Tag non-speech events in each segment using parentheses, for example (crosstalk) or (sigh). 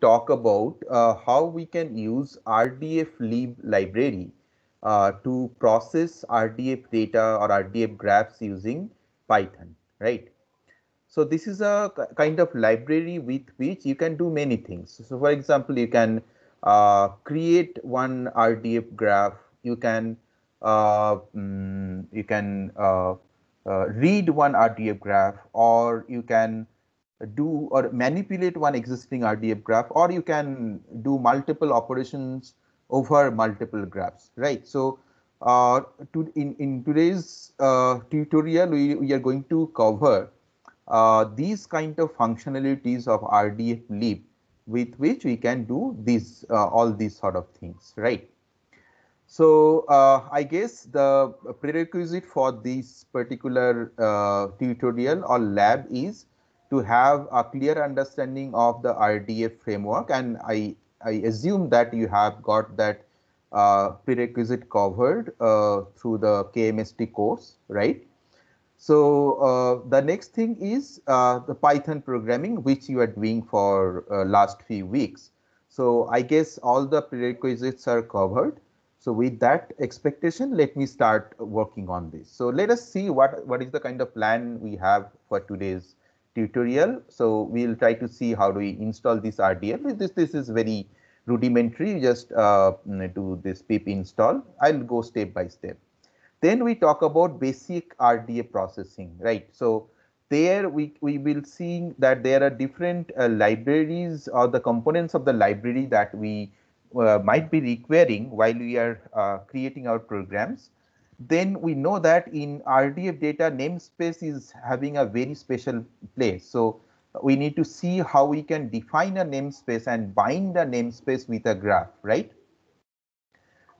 talk about uh, how we can use RDF lib library uh, to process RDF data or RDF graphs using Python, right? So this is a kind of library with which you can do many things. So for example, you can uh, create one RDF graph. You can uh, mm, you can uh, uh, read one RDF graph, or you can do or manipulate one existing RDF graph, or you can do multiple operations over multiple graphs, right? So uh, to, in, in today's uh, tutorial, we, we are going to cover uh, these kind of functionalities of RDF Leap with which we can do these uh, all these sort of things, right? So uh, I guess the prerequisite for this particular uh, tutorial or lab is to have a clear understanding of the RDF framework. And I, I assume that you have got that uh, prerequisite covered uh, through the KMST course, right? So uh, the next thing is uh, the Python programming, which you are doing for uh, last few weeks. So I guess all the prerequisites are covered. So with that expectation, let me start working on this. So let us see what, what is the kind of plan we have for today's tutorial. So we'll try to see how do we install this RDL. This, this is very rudimentary, just uh, mm, do this pip install. I'll go step by step. Then we talk about basic RDA processing, right? So there we, we will see that there are different uh, libraries or the components of the library that we uh, might be requiring while we are uh, creating our programs then we know that in RDF data, namespace is having a very special place. So we need to see how we can define a namespace and bind a namespace with a graph, right?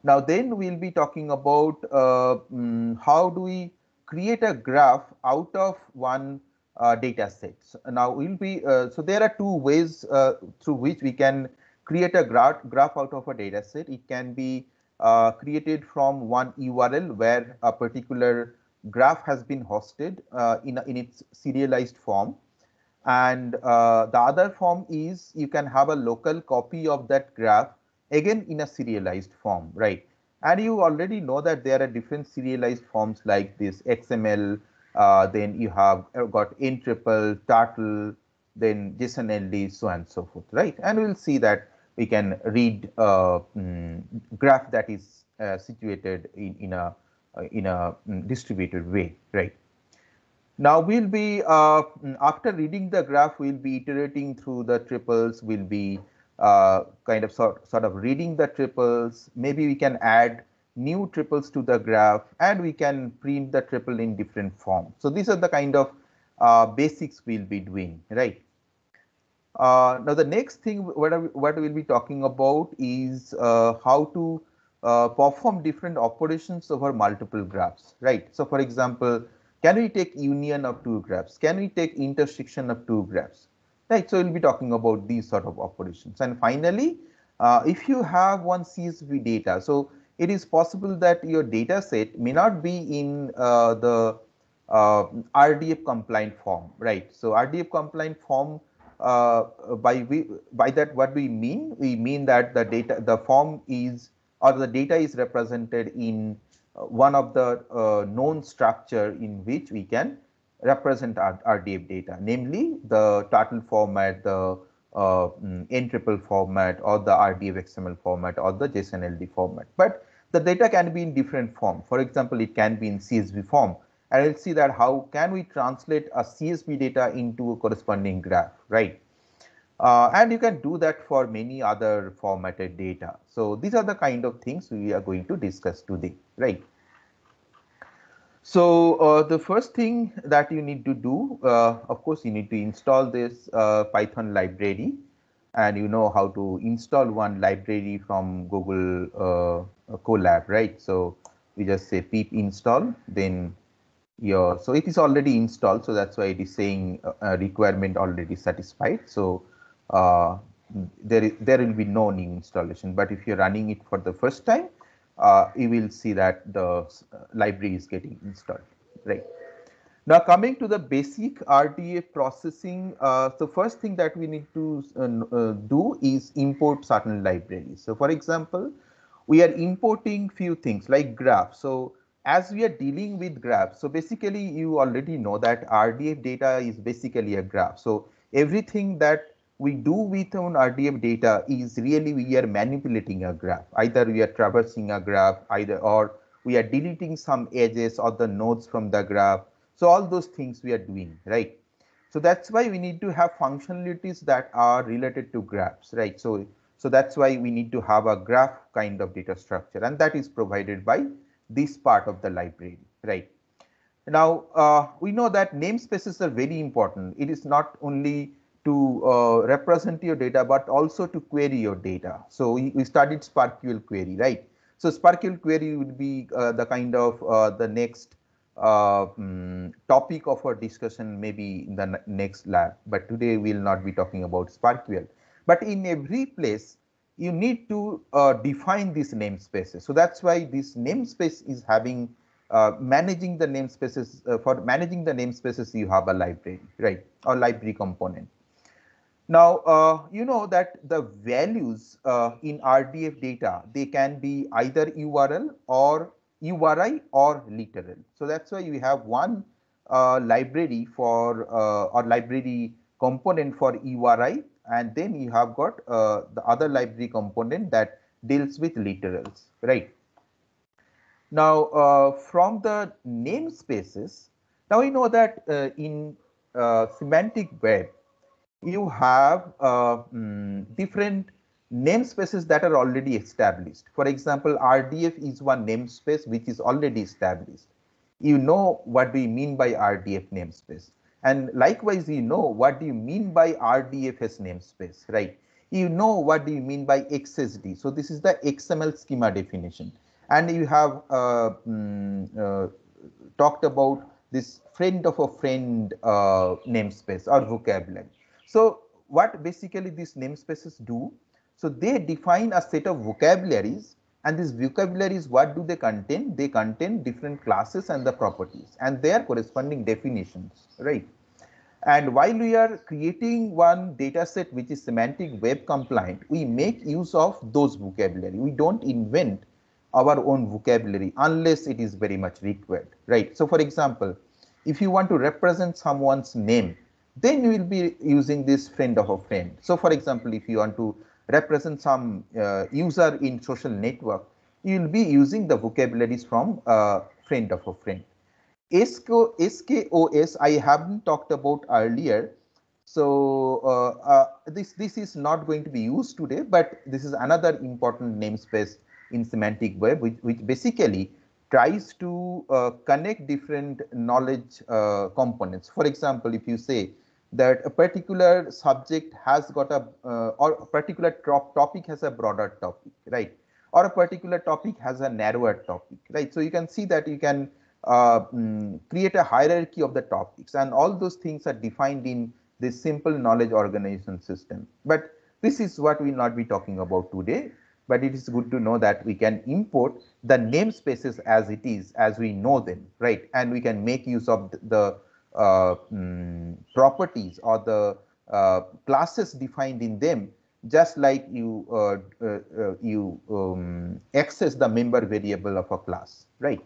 Now then we'll be talking about uh, mm, how do we create a graph out of one uh, data set. So now we'll be, uh, so there are two ways uh, through which we can create a graph, graph out of a data set. It can be uh, created from one URL where a particular graph has been hosted uh, in, in its serialized form. And uh, the other form is you can have a local copy of that graph again in a serialized form, right? And you already know that there are different serialized forms like this XML, uh, then you have uh, got n N-triple, Turtle, then JSON LD, so on and so forth, right? And we'll see that we can read uh, graph that is uh, situated in, in a uh, in a mm, distributed way, right? Now we'll be uh, mm, after reading the graph, we'll be iterating through the triples. We'll be uh, kind of sort sort of reading the triples. Maybe we can add new triples to the graph, and we can print the triple in different form. So these are the kind of uh, basics we'll be doing, right? Uh, now the next thing what, are, what we'll be talking about is uh, how to uh, perform different operations over multiple graphs, right? So for example, can we take union of two graphs? Can we take intersection of two graphs? Right, so we'll be talking about these sort of operations. And finally, uh, if you have one CSV data, so it is possible that your data set may not be in uh, the uh, RDF compliant form, right? So RDF compliant form uh, by we by that what we mean we mean that the data the form is or the data is represented in uh, one of the uh, known structure in which we can represent our RDF data, namely the Turtle format, the uh, mm, NTripple format, or the RDF XML format, or the JSON LD format. But the data can be in different form. For example, it can be in CSV form, and I'll see that how can we translate a CSV data into a corresponding graph, right? Uh, and you can do that for many other formatted data. So these are the kind of things we are going to discuss today, right? So uh, the first thing that you need to do, uh, of course, you need to install this uh, Python library and you know how to install one library from Google uh, Colab, right? So we just say pip install, then your so it is already installed so that's why it is saying uh, uh, requirement already satisfied so uh, there will be no new installation but if you're running it for the first time uh, you will see that the uh, library is getting installed right now coming to the basic RDA processing, uh, the first thing that we need to uh, do is import certain libraries. So for example, we are importing few things like graph. So as we are dealing with graphs, so basically you already know that RDF data is basically a graph. So everything that we do with on RDF data is really we are manipulating a graph. Either we are traversing a graph, either or we are deleting some edges or the nodes from the graph. So all those things we are doing, right? So that's why we need to have functionalities that are related to graphs, right? So, so that's why we need to have a graph kind of data structure and that is provided by this part of the library, right? Now, uh, we know that namespaces are very important. It is not only to uh, represent your data, but also to query your data. So we, studied SparkQL query, right? So SparkQL query would be uh, the kind of uh, the next um, topic of our discussion, maybe in the next lab. But today we'll not be talking about SparkQL. But in every place, you need to uh, define these namespaces. So that's why this namespace is having uh, managing the namespaces uh, for managing the namespaces you have a library, right, or library component. Now, uh, you know that the values uh, in RDF data, they can be either URL or URI or literal. So that's why you have one uh, library for or library component for URI and then you have got uh, the other library component that deals with literals, right? Now, uh, from the namespaces, now we know that uh, in uh, semantic web, you have uh, mm, different namespaces that are already established. For example, RDF is one namespace which is already established. You know what we mean by RDF namespace. And likewise, we know what do you mean by RDFS namespace, right? You know what do you mean by XSD. So this is the XML schema definition. And you have uh, um, uh, talked about this friend of a friend uh, namespace or vocabulary. So what basically these namespaces do? So they define a set of vocabularies and this vocabularies what do they contain they contain different classes and the properties and their corresponding definitions right and while we are creating one data set which is semantic web compliant we make use of those vocabulary we don't invent our own vocabulary unless it is very much required right so for example if you want to represent someone's name then you will be using this friend of a friend so for example if you want to represent some uh, user in social network, you will be using the vocabularies from a uh, friend of a friend. SKO, SKOS, I haven't talked about earlier. So uh, uh, this this is not going to be used today, but this is another important namespace in semantic web, which, which basically tries to uh, connect different knowledge uh, components. For example, if you say that a particular subject has got a uh, or a particular top topic has a broader topic right or a particular topic has a narrower topic right so you can see that you can uh, mm, create a hierarchy of the topics and all those things are defined in this simple knowledge organization system but this is what we'll not be talking about today but it is good to know that we can import the namespaces as it is as we know them right and we can make use of the um, properties or the uh, classes defined in them just like you uh, you um, access the member variable of a class right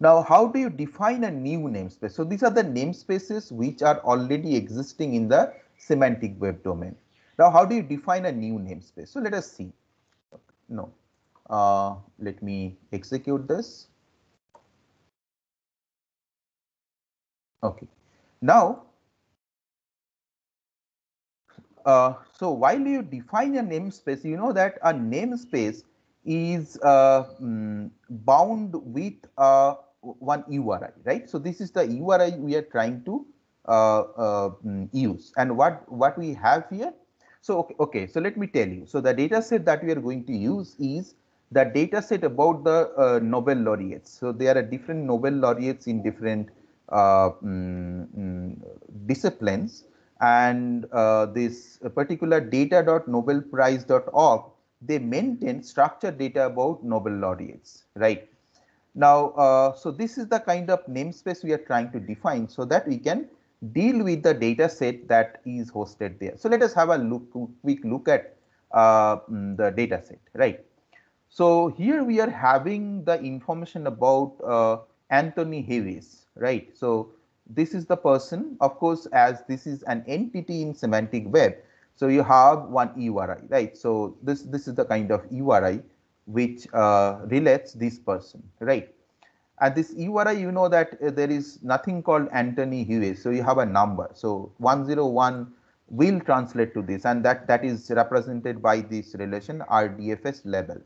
now, how do you define a new namespace? So these are the namespaces which are already existing in the semantic web domain. Now, how do you define a new namespace? So let us see. No, uh, let me execute this. Okay. Now, uh, so while you define a namespace, you know that a namespace is uh, um, bound with uh, one URI, right? So this is the URI we are trying to uh, uh, mm, use. And what, what we have here? So, okay, okay, so let me tell you. So the data set that we are going to use is the data set about the uh, Nobel laureates. So there are different Nobel laureates in different uh, mm, mm, disciplines and uh, this particular data.nobelprize.org they maintain structured data about Nobel laureates, right? Now, uh, so this is the kind of namespace we are trying to define so that we can deal with the data set that is hosted there. So let us have a look, quick look at uh, mm, the data set, right? So here we are having the information about uh, Anthony Harris, right? So this is the person, of course, as this is an entity in semantic web. So you have one URI, right? So this, this is the kind of URI which uh, relates this person, right? At this URI, you know that uh, there is nothing called Anthony Hughes. So you have a number. So 101 will translate to this and that, that is represented by this relation RDFS label.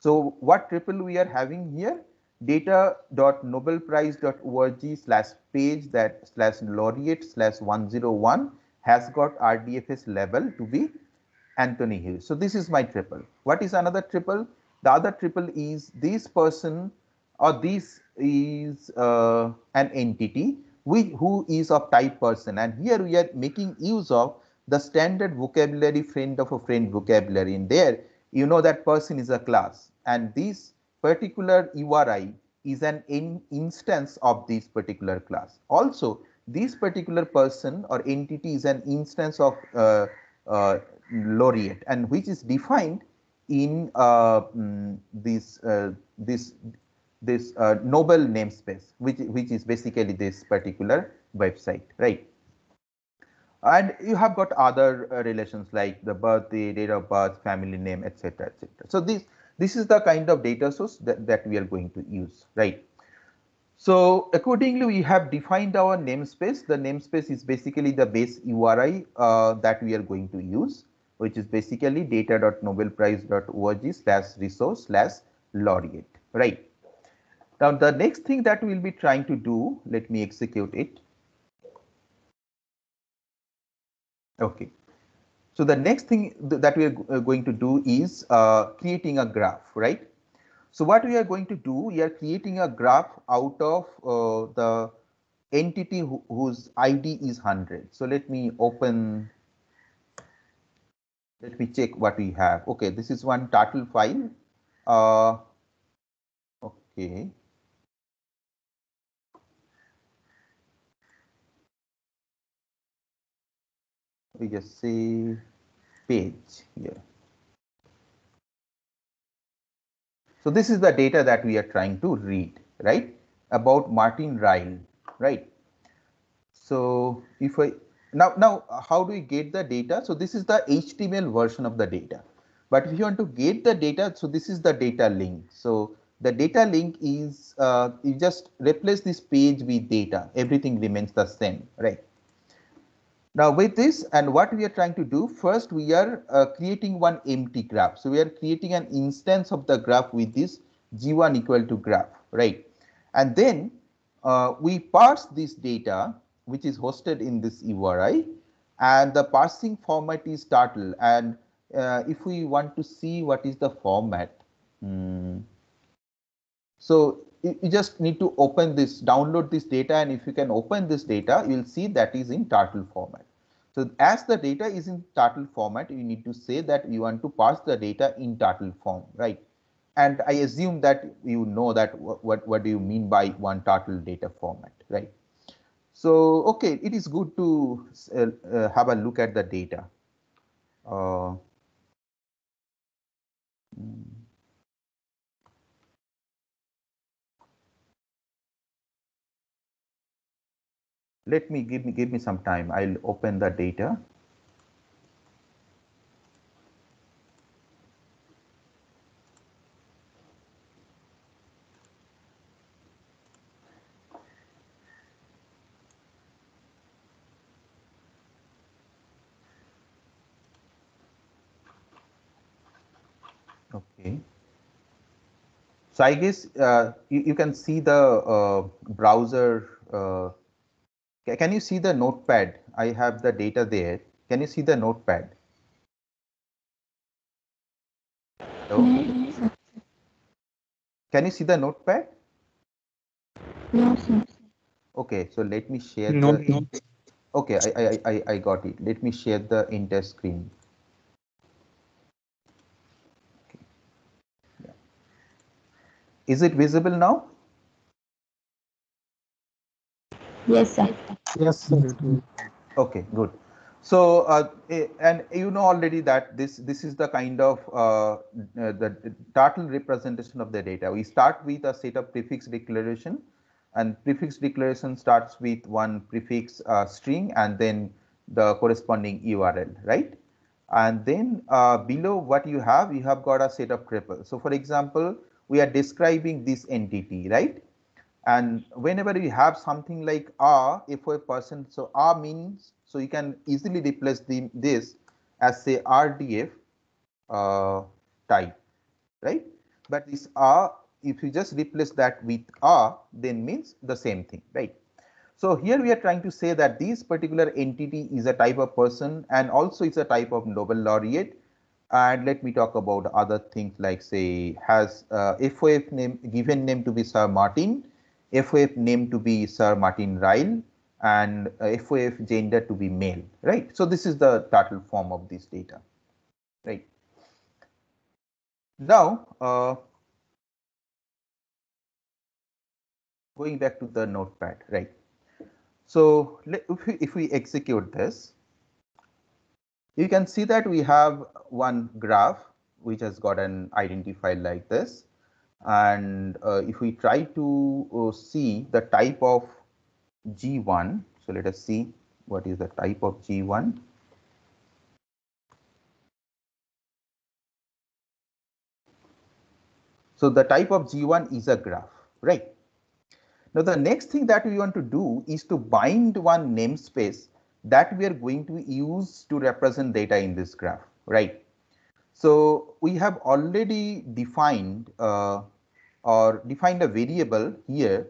So what triple we are having here? data.nobelprize.org slash page that slash laureate slash 101 has got RDFS level to be Anthony Hill. So this is my triple. What is another triple? The other triple is this person or this is uh, an entity which, who is of type person. And here we are making use of the standard vocabulary friend of a friend vocabulary in there. You know that person is a class and these particular URI is an in instance of this particular class. Also, this particular person or entity is an instance of uh, uh, laureate and which is defined in uh, mm, uh this this this uh, Nobel namespace, which which is basically this particular website, right? And you have got other uh, relations like the birthday, date of birth, family name, etc., etc. So this this is the kind of data source that, that we are going to use, right? So accordingly, we have defined our namespace. The namespace is basically the base URI uh, that we are going to use, which is basically data.nobelprize.org slash resource slash laureate, right? Now, the next thing that we'll be trying to do, let me execute it. Okay, so the next thing th that we are uh, going to do is uh, creating a graph, right? So what we are going to do, we are creating a graph out of uh, the entity whose ID is 100. So let me open, let me check what we have. Okay, this is one turtle file. Uh, okay. We just see page here. So this is the data that we are trying to read, right? About Martin Ryle, right? So if I now now how do we get the data? So this is the HTML version of the data. But if you want to get the data, so this is the data link. So the data link is uh, you just replace this page with data. Everything remains the same, right? Now with this and what we are trying to do, first we are uh, creating one empty graph. So we are creating an instance of the graph with this g1 equal to graph, right? And then uh, we parse this data, which is hosted in this URI, and the parsing format is turtle. And uh, if we want to see what is the format, hmm. so you just need to open this, download this data, and if you can open this data, you'll see that is in turtle format. So as the data is in turtle format, you need to say that you want to pass the data in turtle form, right? And I assume that you know that what, what do you mean by one turtle data format, right? So, okay, it is good to uh, uh, have a look at the data. Uh, hmm. Let me give me give me some time. I'll open the data. Okay. So I guess uh, you, you, can see the uh, browser uh, can you see the notepad? I have the data there. Can you see the notepad? Hello? No, Can you see the notepad? No, sir. Okay, so let me share. No, the... no. Okay, I, I, I, I got it. Let me share the inter screen. Is it visible now? Yes, sir. Yes, sir. Okay, good. So, uh, eh, and you know already that this this is the kind of uh, uh, the total representation of the data. We start with a set of prefix declaration, and prefix declaration starts with one prefix uh, string and then the corresponding URL, right? And then uh, below what you have, you have got a set of triples. So, for example, we are describing this entity, right? and whenever we have something like r if a person so r means so you can easily replace the, this as say rdf uh, type right but this r if you just replace that with r then means the same thing right so here we are trying to say that this particular entity is a type of person and also it's a type of Nobel laureate. And let me talk about other things like say has uh, FOF name given name to be Sir Martin FOF name to be Sir Martin Ryle and FOF uh, gender to be male, right? So this is the total form of this data, right? Now, uh, going back to the notepad, right? So if we, if we execute this, you can see that we have one graph which has got an identifier like this and uh, if we try to uh, see the type of G1, so let us see what is the type of G1. So the type of G1 is a graph, right? Now the next thing that we want to do is to bind one namespace that we are going to use to represent data in this graph, right? So we have already defined uh, or defined a variable here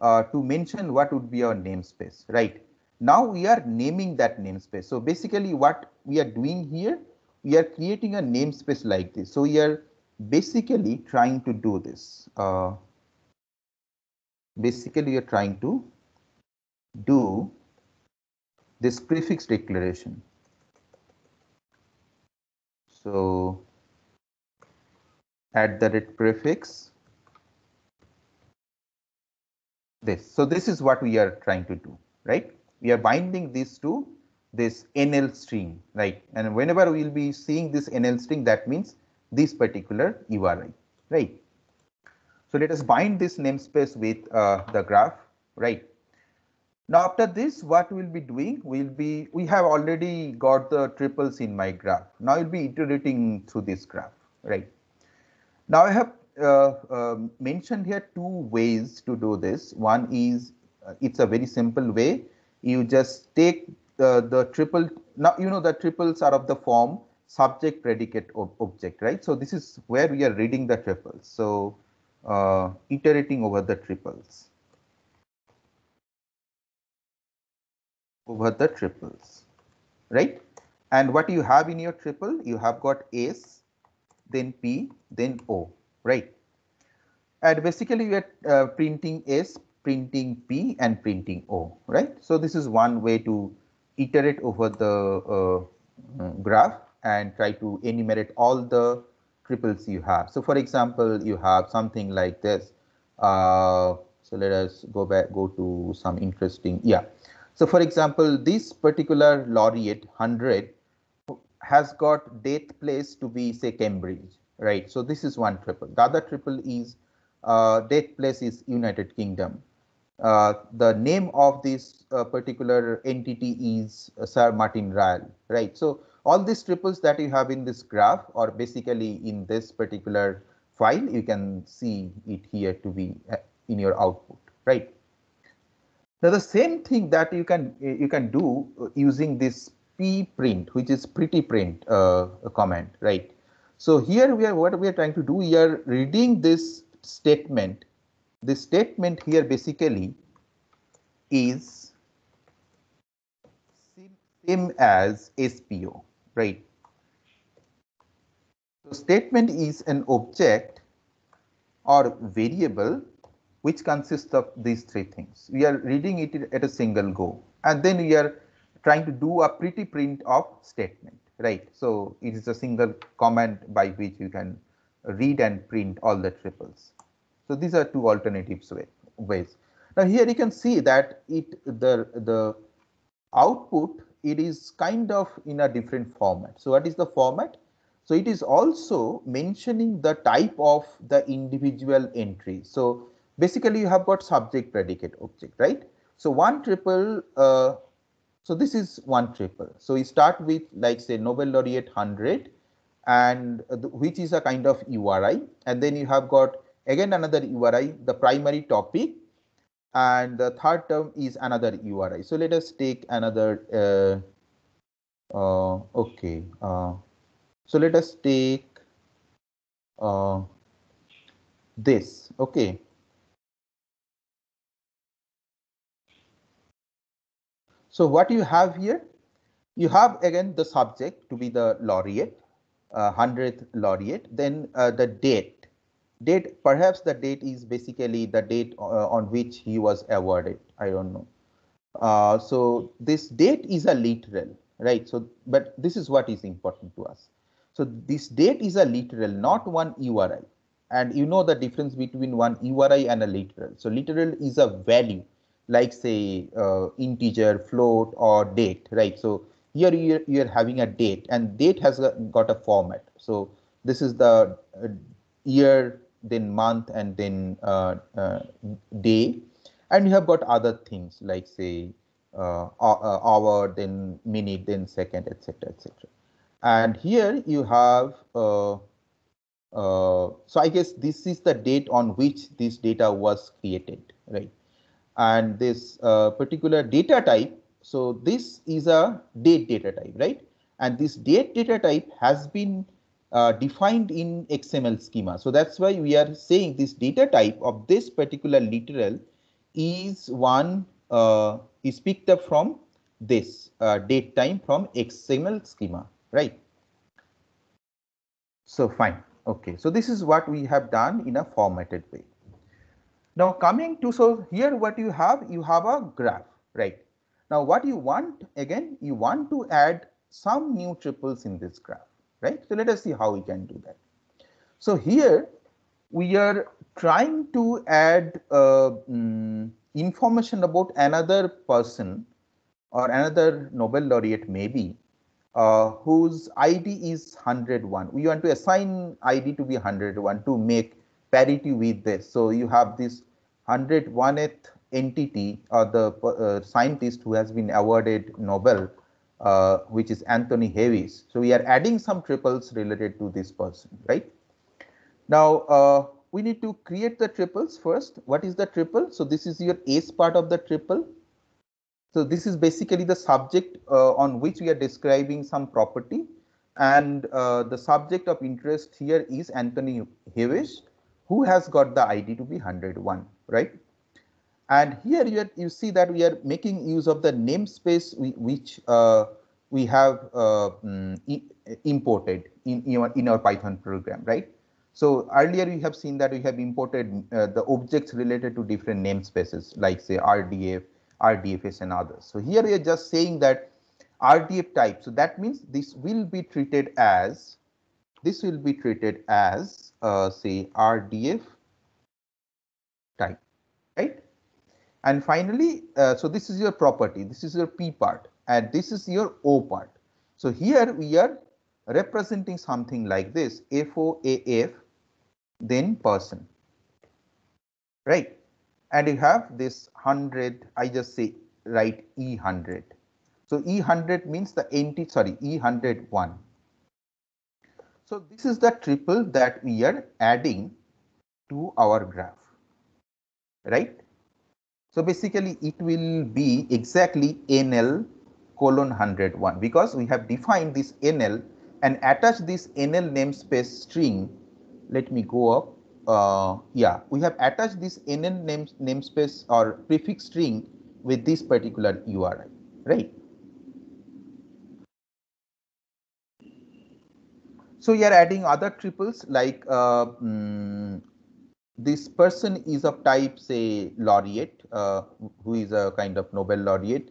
uh, to mention what would be our namespace, right? Now we are naming that namespace. So basically what we are doing here, we are creating a namespace like this. So we are basically trying to do this. Uh, basically, we are trying to do this prefix declaration. So add the rate prefix this. So this is what we are trying to do, right? We are binding these to this NL string, right? And whenever we will be seeing this NL string, that means this particular URI, right? So let us bind this namespace with uh, the graph, right? Now after this, what we'll be doing, we'll be, we have already got the triples in my graph. Now we'll be iterating through this graph, right? Now I have uh, uh, mentioned here two ways to do this. One is, uh, it's a very simple way. You just take the triple, now you know the triples are of the form subject, predicate, ob object, right? So this is where we are reading the triples. So uh, iterating over the triples. over the triples, right? And what you have in your triple? You have got s, then P, then O, right? And basically you are uh, printing s, printing P and printing O, right? So this is one way to iterate over the uh, uh, graph and try to enumerate all the triples you have. So for example, you have something like this. Uh, so let us go back, go to some interesting, yeah. So for example, this particular laureate 100 has got date place to be say Cambridge, right? So this is one triple. The other triple is uh, date place is United Kingdom. Uh, the name of this uh, particular entity is uh, Sir Martin Ryle, right? So all these triples that you have in this graph or basically in this particular file, you can see it here to be uh, in your output, right? Now the same thing that you can you can do uh, using this p print which is pretty print uh, command, right? So here we are what we are trying to do. We are reading this statement. This statement here basically is same as SPO, right? So statement is an object or variable which consists of these three things. We are reading it at a single go and then we are trying to do a pretty print of statement, right? So it is a single command by which you can read and print all the triples. So these are two alternatives way, ways. Now here you can see that it the the output it is kind of in a different format. So what is the format? So it is also mentioning the type of the individual entry. So basically you have got subject, predicate, object, right? So one triple, uh, so this is one triple. So we start with like say Nobel laureate 100 and which is a kind of URI and then you have got again another URI, the primary topic and the third term is another URI. So let us take another, uh, uh, okay. Uh, so let us take uh, this, okay. So what you have here, you have again the subject to be the laureate, uh, 100th laureate, then uh, the date. Date, perhaps the date is basically the date uh, on which he was awarded. I don't know. Uh, so this date is a literal, right? So, but this is what is important to us. So this date is a literal, not one URI. And you know the difference between one URI and a literal. So literal is a value like say uh, integer, float, or date, right? So here you're, you're having a date and date has got a format. So this is the uh, year, then month, and then uh, uh, day. And you have got other things like say uh, uh, hour, then minute, then second, etc., etc. And here you have so I guess this is the date on which this data was created, right? and this uh, particular data type. So this is a date data type, right? And this date data type has been uh, defined in XML schema. So that's why we are saying this data type of this particular literal is one uh, is picked up from this uh, date time from XML schema, right? So fine. Okay, so this is what we have done in a formatted way. Now coming to, so here what you have, you have a graph, right? Now what you want, again, you want to add some new triples in this graph, right? So let us see how we can do that. So here we are trying to add uh, um, information about another person or another Nobel laureate maybe uh, whose ID is 101. We want to assign ID to be 101 to make parity with this. So you have this 101th entity or uh, the uh, scientist who has been awarded Nobel, uh, which is Anthony Hayes. So we are adding some triples related to this person, right? Now, we need to create the triples first. What is the triple? So this is your S part of the triple. So this is basically the subject uh, on which we are describing some property. And uh, the subject of interest here is Anthony Hewish who has got the ID to be 101, right? And here you, you see that we are making use of the namespace we, which uh, we have uh, mm, imported in, in our Python program, right? So earlier we have seen that we have imported uh, the objects related to different namespaces like say RDF, RDFS and others. So here we are just saying that RDF type. So that means this will be treated as this will be treated as uh, say RDF type, right? And finally, uh, so this is your property, this is your P part and this is your O part. So here we are representing something like this FOAF then person, right? And you have this 100, I just say write E100. So E100 means the entity, sorry, E101 so this is the triple that we are adding to our graph, right? So basically it will be exactly NL colon 101 because we have defined this NL and attached this NL namespace string. Let me go up. Uh, yeah, we have attached this NL names namespace or prefix string with this particular URI, right? so you are adding other triples like uh, mm, this person is of type say laureate uh, who is a kind of Nobel laureate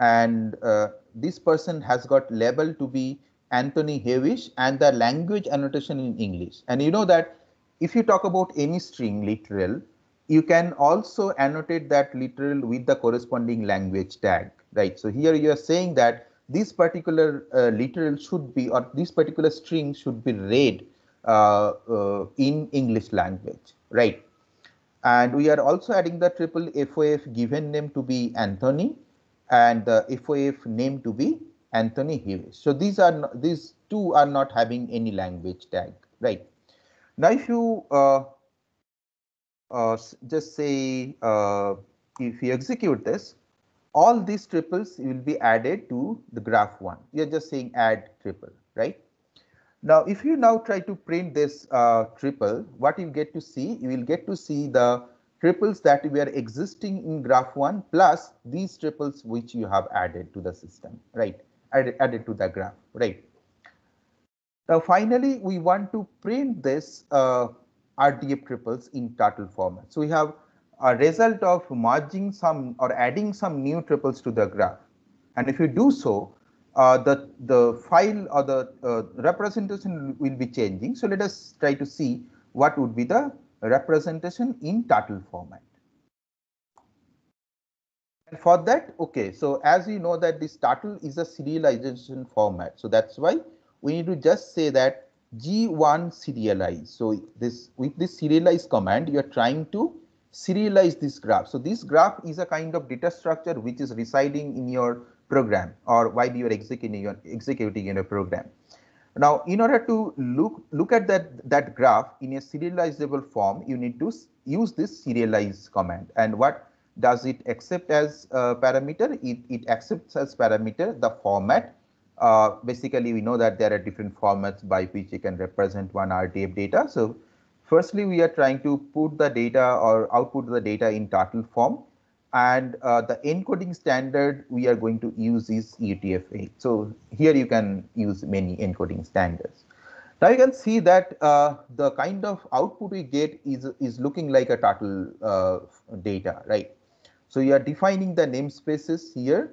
and uh, this person has got label to be Anthony Hewish and the language annotation in English and you know that if you talk about any string literal you can also annotate that literal with the corresponding language tag right so here you are saying that this particular uh, literal should be or this particular string should be read uh, uh, in English language, right? And we are also adding the triple FOF given name to be Anthony and the FOF name to be Anthony Hughes. So these are these two are not having any language tag, right? Now if you uh, uh, just say uh, if you execute this, all these triples will be added to the graph one. You're just saying add triple, right? Now, if you now try to print this uh, triple, what you get to see, you will get to see the triples that were existing in graph 1 plus these triples which you have added to the system, right? Added, added to the graph, right? Now, finally, we want to print this uh, RDF triples in turtle format. So we have a result of merging some or adding some new triples to the graph. And if you do so, uh, the, the file or the uh, representation will be changing. So let us try to see what would be the representation in turtle format. And for that, okay, so as we know that this turtle is a serialization format. So that's why we need to just say that G1 serialize. So this with this serialize command, you are trying to serialize this graph. So this graph is a kind of data structure which is residing in your program or while you are executing your executing a program. Now, in order to look look at that that graph in a serializable form, you need to use this serialize command. And what does it accept as a parameter? It it accepts as parameter the format. Uh, basically, we know that there are different formats by which you can represent one RDF data. So Firstly, we are trying to put the data or output the data in Turtle form. And uh, the encoding standard we are going to use is UTF-8. So here you can use many encoding standards. Now you can see that uh, the kind of output we get is, is looking like a turtle uh, data, right? So you are defining the namespaces here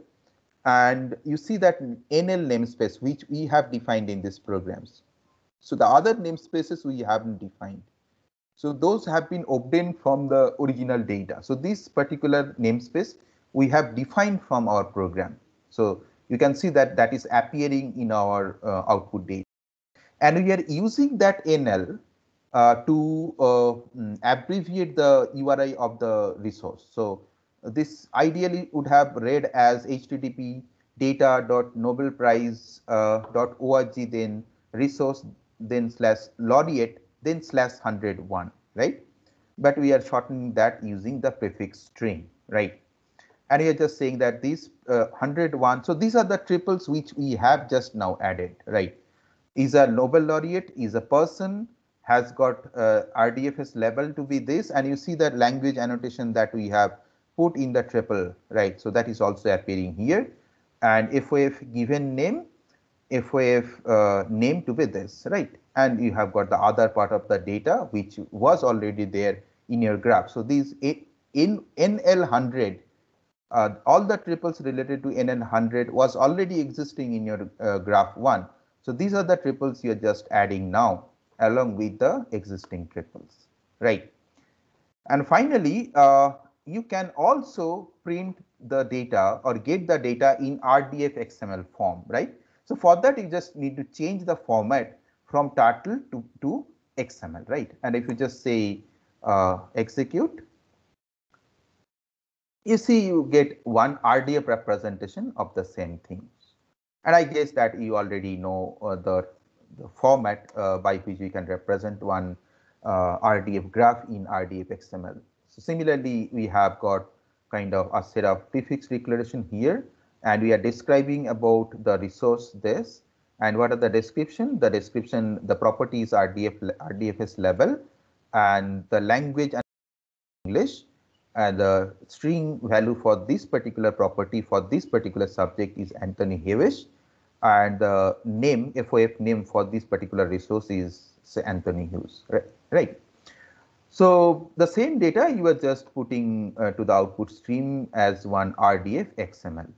and you see that NL namespace, which we have defined in these programs. So the other namespaces we haven't defined. So those have been obtained from the original data. So this particular namespace we have defined from our program. So you can see that that is appearing in our uh, output data. And we are using that NL uh, to uh, mm, abbreviate the URI of the resource. So this ideally would have read as http data.nobelprize.org uh, then resource then slash laureate then slash 101, right? But we are shortening that using the prefix string, right? And we are just saying that these uh, 101, so these are the triples which we have just now added, right? Is a Nobel laureate, is a person, has got uh, RDFS level to be this, and you see that language annotation that we have put in the triple, right? So that is also appearing here. And if we have given name, FOF uh, name to be this, right? And you have got the other part of the data which was already there in your graph. So these in NL100, uh, all the triples related to NL100 was already existing in your uh, graph 1. So these are the triples you're just adding now along with the existing triples, right? And finally, uh, you can also print the data or get the data in RDF XML form, right? So for that, you just need to change the format from turtle to, to XML, right? And if you just say uh, execute, you see you get one RDF representation of the same thing. And I guess that you already know uh, the, the, format uh, by which you can represent one uh, RDF graph in RDF XML. So similarly, we have got kind of a set of prefix declaration here and we are describing about the resource this and what are the description the description the properties are RDF, rdfs level and the language and english and the string value for this particular property for this particular subject is anthony hewish and the name fof name for this particular resource is say anthony hughes right, right. So the same data you are just putting uh, to the output stream as one RDF XML.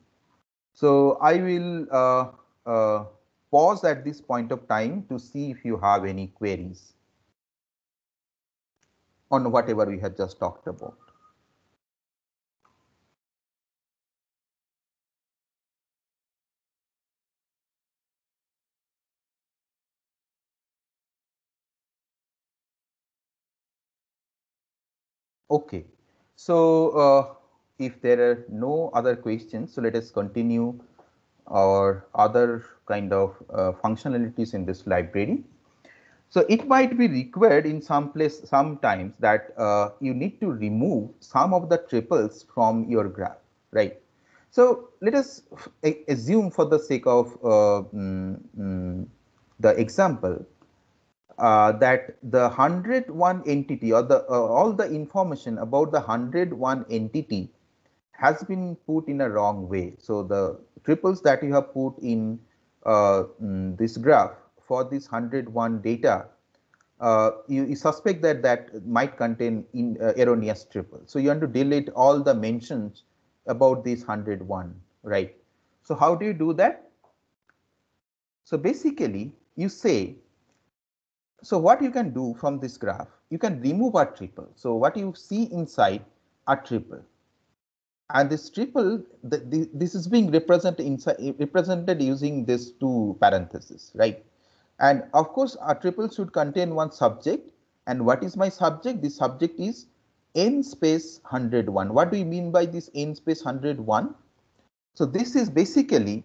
So I will uh, uh, pause at this point of time to see if you have any queries on whatever we have just talked about. Okay, so uh, if there are no other questions, so let us continue our other kind of uh, functionalities in this library. So it might be required in some place sometimes that uh, you need to remove some of the triples from your graph, right? So let us assume for the sake of uh, mm, mm, the example uh, that the 101 entity or the uh, all the information about the 101 entity has been put in a wrong way. So the triples that you have put in uh, mm, this graph for this 101 data, uh, you, you, suspect that that might contain in, uh, erroneous triples. So you want to delete all the mentions about this 101, right? So how do you do that? So basically you say, so what you can do from this graph, you can remove a triple. So what you see inside a triple and this triple the, the, this is being represented inside represented using these two parentheses right and of course a triple should contain one subject and what is my subject the subject is n space 101 what do you mean by this n space 101 so this is basically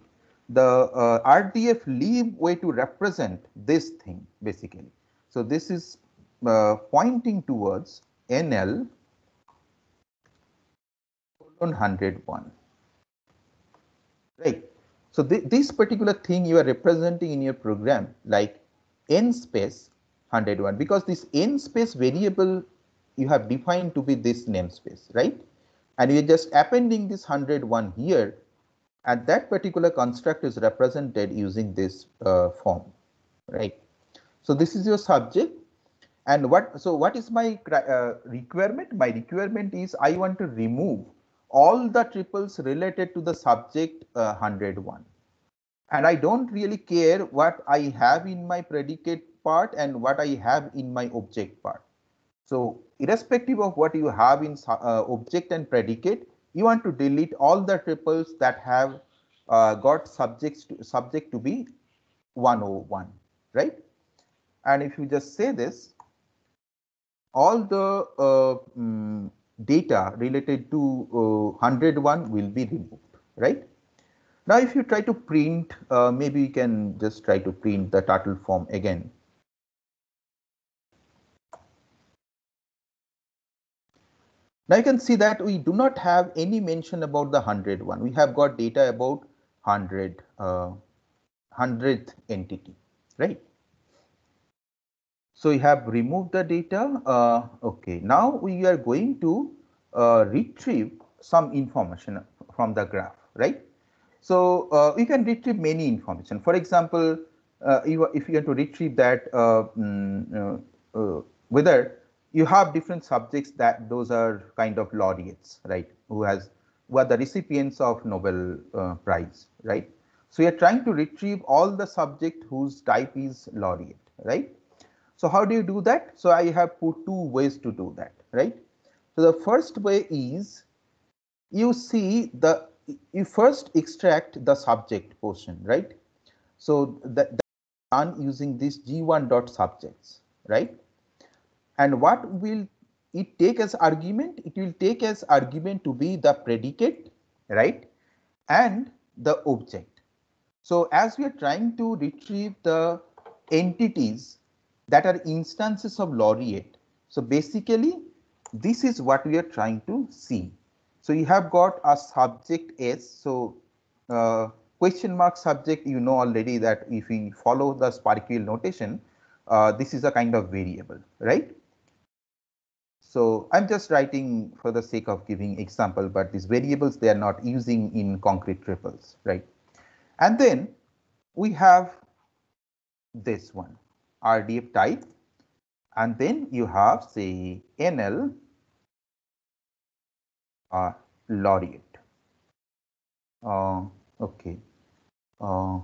the uh, rdf leave way to represent this thing basically so this is uh, pointing towards nl 101 right so th this particular thing you are representing in your program like n space 101 because this n space variable you have defined to be this namespace right and you're just appending this 101 here and that particular construct is represented using this uh, form right so this is your subject and what so what is my uh, requirement my requirement is i want to remove all the triples related to the subject uh, 101. And I don't really care what I have in my predicate part and what I have in my object part. So irrespective of what you have in uh, object and predicate, you want to delete all the triples that have uh, got subjects to, subject to be 101, right? And if you just say this, all the uh, mm, data related to 101 uh, will be removed, right? Now, if you try to print, uh, maybe you can just try to print the turtle form again. Now you can see that we do not have any mention about the 101. We have got data about 100, uh, 100th entity, right? So we have removed the data. Uh, okay, now we are going to uh, retrieve some information from the graph, right? So uh, we can retrieve many information. For example, uh, if you want to retrieve that um, whether you have different subjects that those are kind of laureates, right? Who has who are the recipients of Nobel Prize, right? So we are trying to retrieve all the subject whose type is laureate, right? So how do you do that? So I have put two ways to do that, right? So the first way is you see the you first extract the subject portion, right? So that done using this g1 dot subjects, right? And what will it take as argument? It will take as argument to be the predicate, right? And the object. So as we are trying to retrieve the entities that are instances of laureate. So basically, this is what we are trying to see. So you have got a subject S. So uh, question mark subject, you know already that if we follow the sparkle notation, uh, this is a kind of variable, right? So I'm just writing for the sake of giving example, but these variables they are not using in concrete triples, right? And then we have this one. RDF type and then you have say NL uh, laureate. Uh, okay. Uh,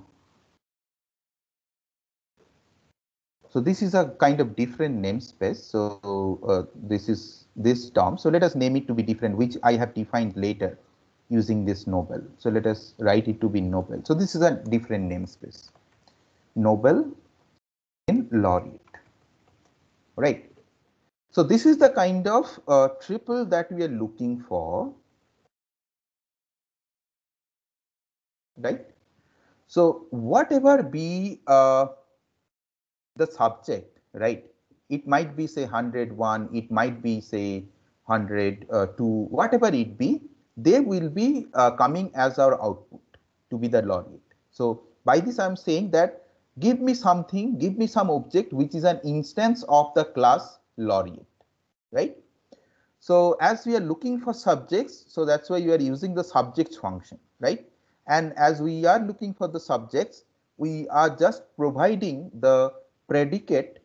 so this is a kind of different namespace. So uh, this is this term. So let us name it to be different, which I have defined later using this Nobel. So let us write it to be Nobel. So this is a different namespace. Nobel laureate right so this is the kind of uh, triple that we are looking for right so whatever be uh, the subject right it might be say 101 it might be say 102 uh, whatever it be they will be uh, coming as our output to be the laureate so by this i'm saying that give me something, give me some object which is an instance of the class laureate, right? So as we are looking for subjects, so that's why you are using the subjects function, right? And as we are looking for the subjects, we are just providing the predicate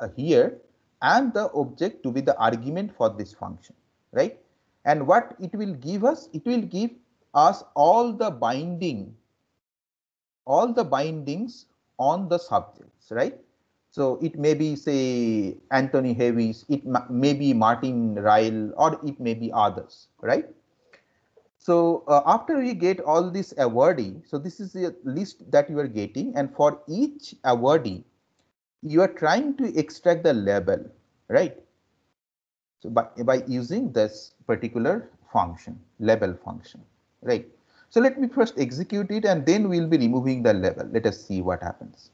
uh, here and the object to be the argument for this function, right? And what it will give us, it will give us all the binding, all the bindings on the subjects, right? So it may be, say, Anthony Hayes, it may be Martin Ryle, or it may be others, right? So uh, after we get all this awardee, so this is the list that you are getting, and for each awardee, you are trying to extract the label, right? So by, by using this particular function, label function, right? So let me first execute it and then we'll be removing the level. Let us see what happens.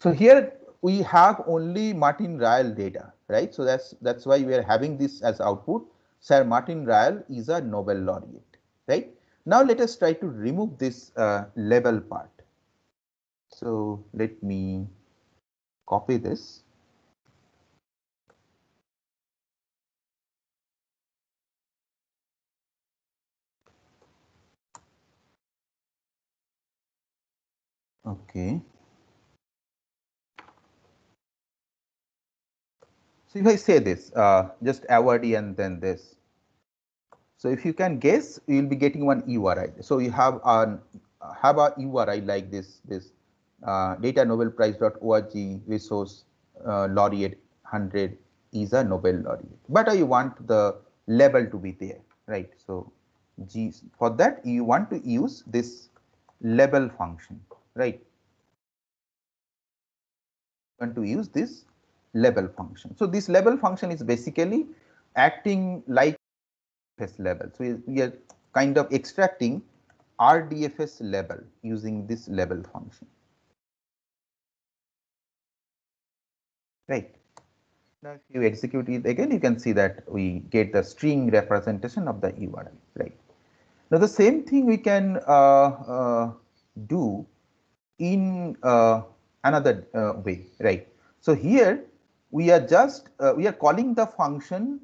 So here we have only Martin Ryle data, right? So that's that's why we are having this as output. Sir Martin Ryle is a Nobel laureate, right? Now let us try to remove this uh, level part. So let me copy this Okay. So if I say this, uh, just award and then this. So if you can guess, you'll be getting one URI. So you have an have a URI like this this uh, data Nobel Prize.org resource uh, laureate 100 is a Nobel laureate. But I want the level to be there, right? So G for that you want to use this level function right? Going to use this level function. So this level function is basically acting like this level. So we are kind of extracting RDFS level using this level function. Right. Now if you execute it again, you can see that we get the string representation of the URL. Right. Now the same thing we can uh, uh, do in uh, another uh, way, right? So here we are just, uh, we are calling the function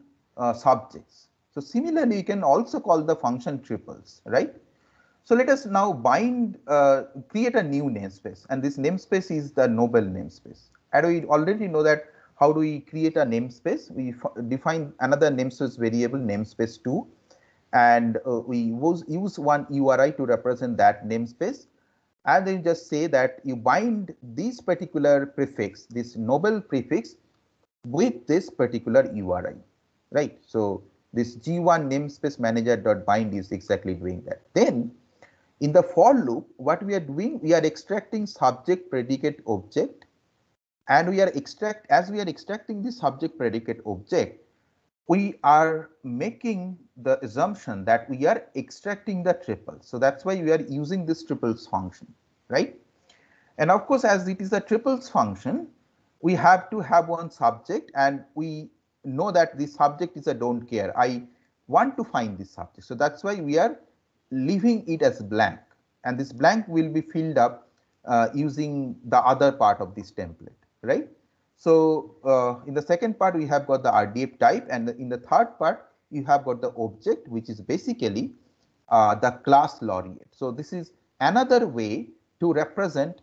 subjects. So similarly, you can also call the function triples, right? So let us now bind, uh, create a new namespace and this namespace is the Nobel namespace. And we already know that how do we create a namespace? We define another namespace variable namespace2 and uh, we use one URI to represent that namespace and then you just say that you bind this particular prefix, this noble prefix with this particular URI, right? So this G1 namespace manager dot bind is exactly doing that. Then in the for loop, what we are doing, we are extracting subject predicate object and we are extract as we are extracting the subject predicate object, we are making the assumption that we are extracting the triple. So that's why we are using this triples function, right? And of course, as it is a triples function, we have to have one subject and we know that the subject is a don't care. I want to find this subject. So that's why we are leaving it as blank and this blank will be filled up uh, using the other part of this template, right? So uh, in the second part, we have got the RDF type. And in the third part, you have got the object, which is basically uh, the class laureate. So this is another way to represent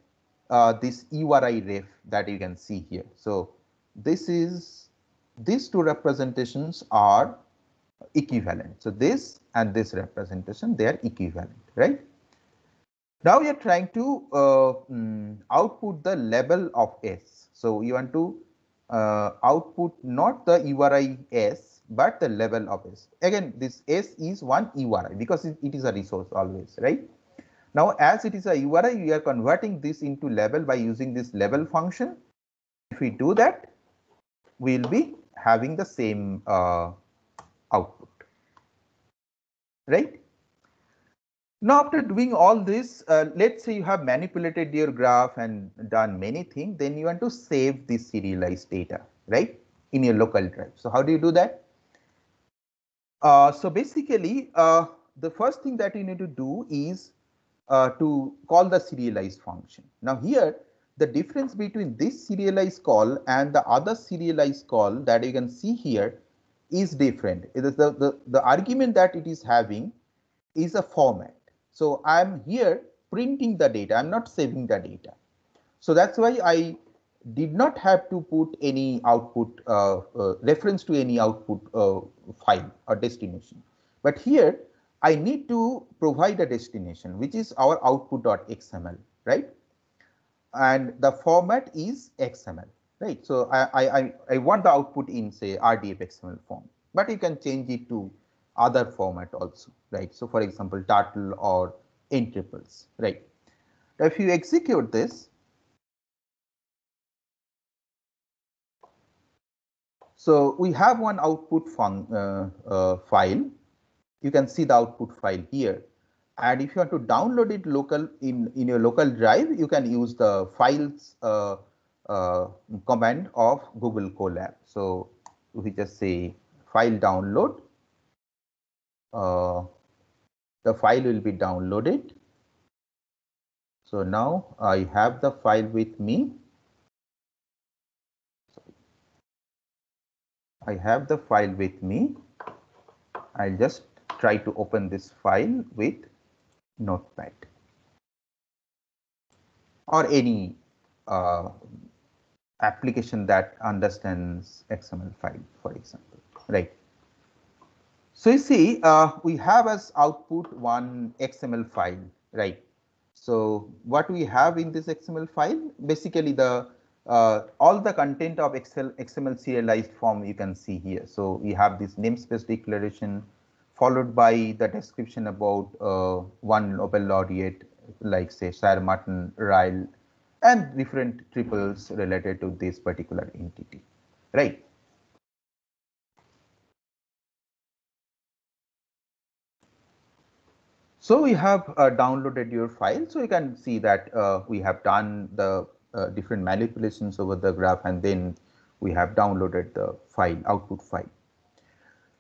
uh, this URI ref that you can see here. So this is these two representations are equivalent. So this and this representation, they are equivalent, right? Now we are trying to uh, mm, output the level of S. So you want to uh, output not the URI S but the level of S. Again, this S is one URI because it, it is a resource always, right? Now, as it is a URI, we are converting this into level by using this level function. If we do that, we will be having the same uh, output, right? Now, after doing all this, uh, let's say you have manipulated your graph and done many things, then you want to save this serialized data, right, in your local drive. So how do you do that? Uh, so basically, uh, the first thing that you need to do is uh, to call the serialized function. Now here, the difference between this serialized call and the other serialized call that you can see here is different. It is the, the, the argument that it is having is a format. So I'm here printing the data. I'm not saving the data. So that's why I did not have to put any output uh, uh, reference to any output uh, file or destination. But here I need to provide a destination which is our output.xml, right? And the format is XML, right? So I, I, I want the output in say RDF XML form, but you can change it to other format also, right? So for example, turtle or n triples, right? Now if you execute this, so we have one output fun, uh, uh, file. You can see the output file here. And if you want to download it local in, in your local drive, you can use the files uh, uh command of Google Colab. So we just say file download uh, the file will be downloaded. So now I have the file with me. I have the file with me. I'll just try to open this file with notepad or any uh, application that understands XML file, for example, right? So you see, uh, we have as output one XML file, right? So what we have in this XML file, basically the uh, all the content of Excel, XML serialized form you can see here. So we have this namespace declaration followed by the description about uh, one Nobel laureate like say Sir Martin Ryle and different triples related to this particular entity, right? So we have uh, downloaded your file. So you can see that uh, we have done the uh, different manipulations over the graph and then we have downloaded the file output file.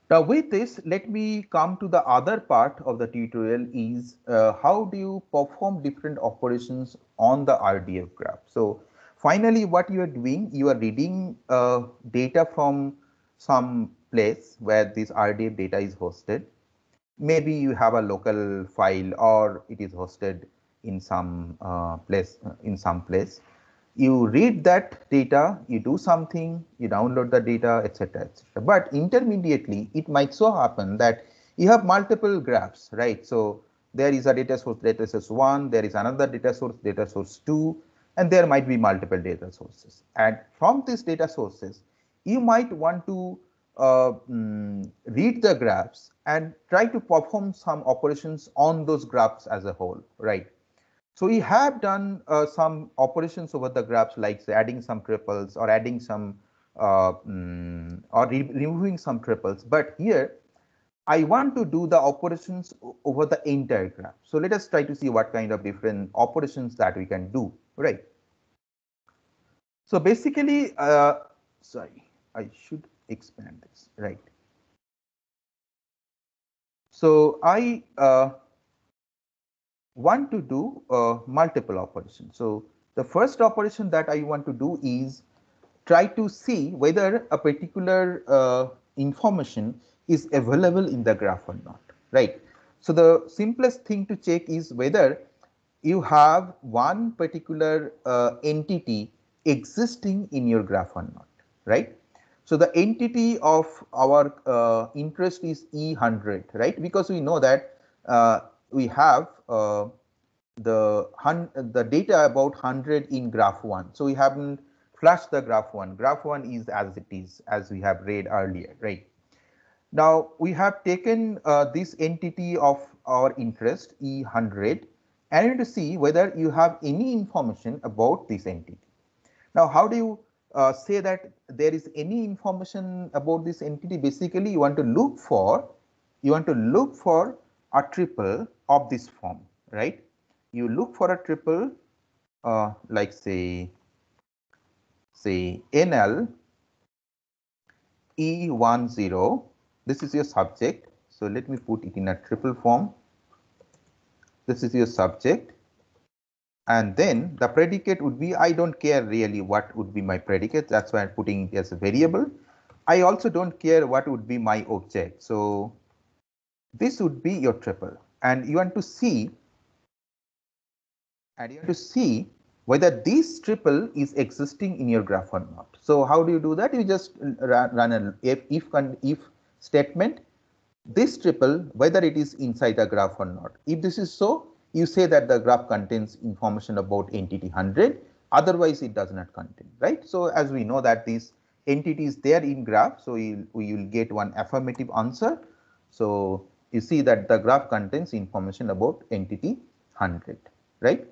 Now with this, let me come to the other part of the tutorial is uh, how do you perform different operations on the RDF graph. So finally what you are doing, you are reading uh, data from some place where this RDF data is hosted maybe you have a local file or it is hosted in some uh, place uh, in some place you read that data you do something you download the data etc etc but intermediately it might so happen that you have multiple graphs right so there is a data source data source 1 there is another data source data source 2 and there might be multiple data sources and from these data sources you might want to um, read the graphs and try to perform some operations on those graphs as a whole, right? So we have done uh, some operations over the graphs like say, adding some triples or adding some uh, mm, or re removing some triples. But here I want to do the operations over the entire graph. So let us try to see what kind of different operations that we can do, right? So basically, uh, sorry, I should expand this, right? So I uh, want to do uh, multiple operations. So the first operation that I want to do is try to see whether a particular uh, information is available in the graph or not, right? So the simplest thing to check is whether you have one particular uh, entity existing in your graph or not, right? So the entity of our uh, interest is E100, right? Because we know that uh, we have uh, the the data about 100 in graph 1. So we haven't flushed the graph 1. Graph 1 is as it is, as we have read earlier, right? Now we have taken uh, this entity of our interest E100 and to see whether you have any information about this entity. Now how do you uh, say that there is any information about this entity basically you want to look for you want to look for a triple of this form right you look for a triple uh, like say say nl e10 this is your subject so let me put it in a triple form this is your subject and then the predicate would be I don't care really what would be my predicate. That's why I'm putting it as a variable. I also don't care what would be my object. So this would be your triple and you want to see and you want to see whether this triple is existing in your graph or not. So how do you do that? You just run, an if, if, if statement this triple whether it is inside a graph or not. If this is so, you say that the graph contains information about entity 100 otherwise it does not contain right so as we know that these entities there in graph so you will get one affirmative answer so you see that the graph contains information about entity 100 right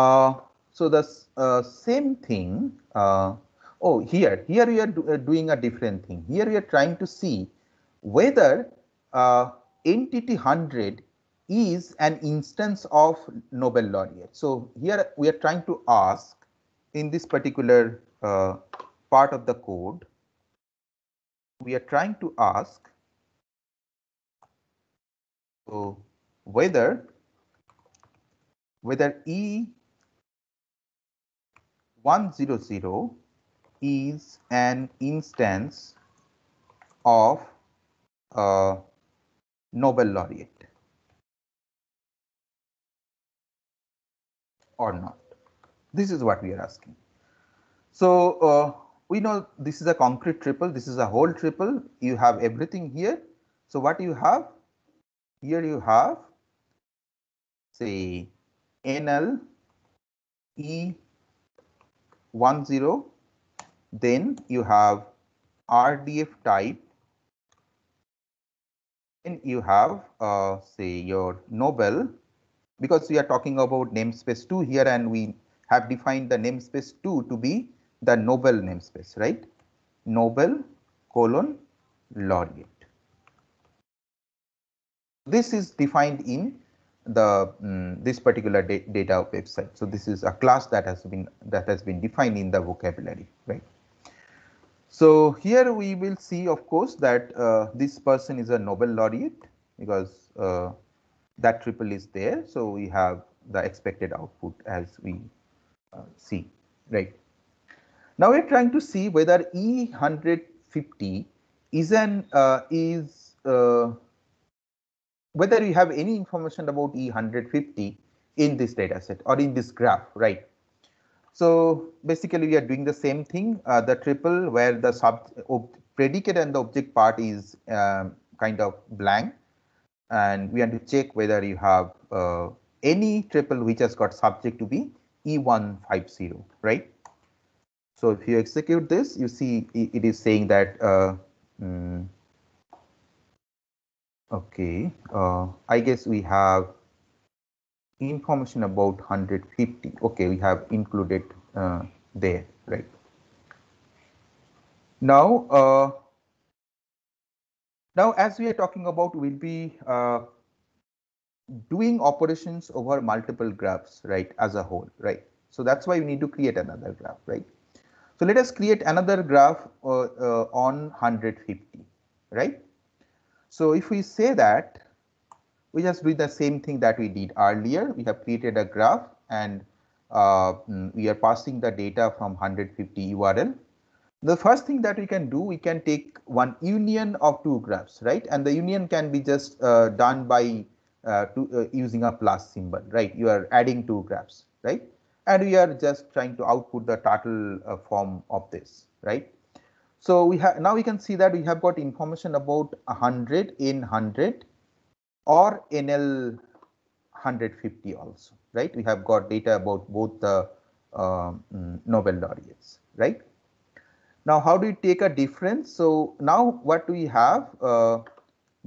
uh, so the uh, same thing uh, oh here here we are do, uh, doing a different thing here we are trying to see whether uh, entity 100 is an instance of Nobel laureate. So here we are trying to ask in this particular uh, part of the code, we are trying to ask so whether whether E 100 is an instance of uh, Nobel laureate. or not? This is what we are asking. So uh, we know this is a concrete triple, this is a whole triple, you have everything here. So what you have? Here you have say NL E10, then you have RDF type, then you have uh, say your Nobel because we are talking about namespace 2 here and we have defined the namespace 2 to be the Nobel namespace, right? Nobel colon laureate. This is defined in the um, this particular da data website. So this is a class that has been that has been defined in the vocabulary, right? So here we will see, of course, that uh, this person is a Nobel laureate because uh, that triple is there. So we have the expected output as we uh, see, right? Now we're trying to see whether E150 is an uh, is uh, whether we have any information about E150 in this data set or in this graph, right? So basically we are doing the same thing, uh, the triple where the sub predicate and the object part is um, kind of blank and we want to check whether you have uh, any triple which has got subject to be E150, right? So if you execute this, you see it is saying that, uh, mm, okay, uh, I guess we have information about 150. Okay, we have included uh, there, right? Now, uh, now, as we are talking about, we'll be uh, doing operations over multiple graphs, right, as a whole, right? So that's why we need to create another graph, right? So let us create another graph uh, uh, on 150, right? So if we say that, we just do the same thing that we did earlier. We have created a graph and uh, mm, we are passing the data from 150 URL the first thing that we can do, we can take one union of two graphs, right? And the union can be just uh, done by uh, to, uh, using a plus symbol, right? You are adding two graphs, right? And we are just trying to output the total uh, form of this, right? So we have now we can see that we have got information about 100 in 100 or NL 150 also, right? We have got data about both the uh, mm, Nobel laureates, right? Now, how do you take a difference? So now what do we have? Uh,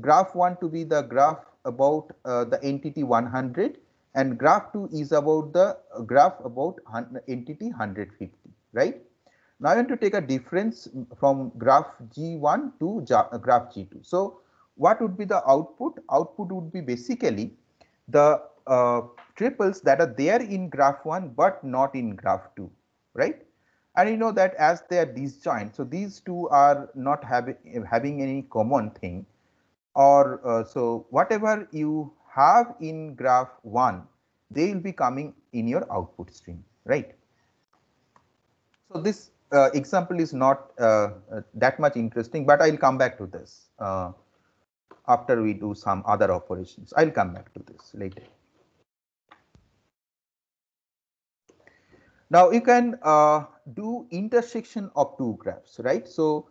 graph 1 to be the graph about uh, the entity 100 and graph 2 is about the uh, graph about entity 150, right? Now I want to take a difference from graph G1 to uh, graph G2. So what would be the output? Output would be basically the uh, triples that are there in graph 1 but not in graph 2, right? and you know that as they are disjoint so these two are not having having any common thing or uh, so whatever you have in graph 1 they will be coming in your output stream right so this uh, example is not uh, that much interesting but i'll come back to this uh, after we do some other operations i'll come back to this later Now you can uh, do intersection of two graphs, right? So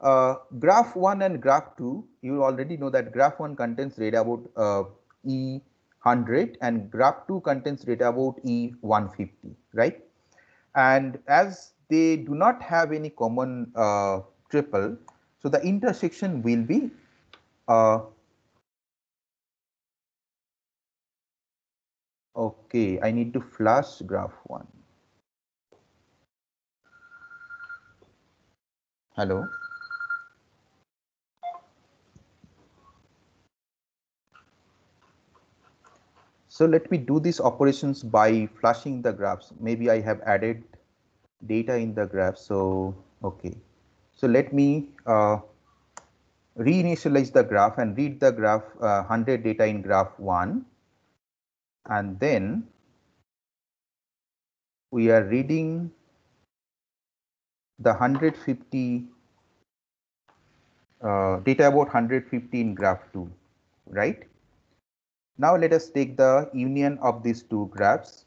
uh, graph 1 and graph 2, you already know that graph 1 contains data about uh, E100 and graph 2 contains data about E150, right? And as they do not have any common uh, triple, so the intersection will be uh, okay, I need to flash graph 1. Hello. So let me do these operations by flashing the graphs. Maybe I have added data in the graph. So, okay. So let me uh, reinitialize the graph and read the graph uh, 100 data in graph 1. And then we are reading the 150 uh, data about 150 in graph 2, right? Now let us take the union of these two graphs.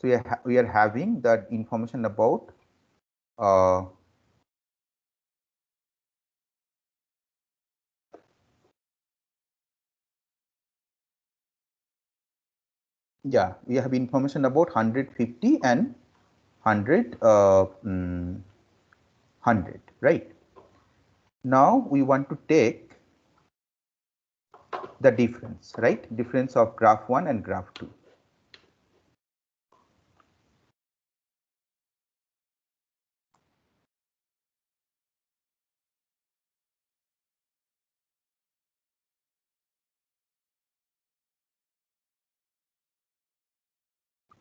So we are, we are having that information about uh, yeah, we have information about 150 and 100, uh, 100, mm, right? Now we want to take the difference, right? Difference of graph 1 and graph 2.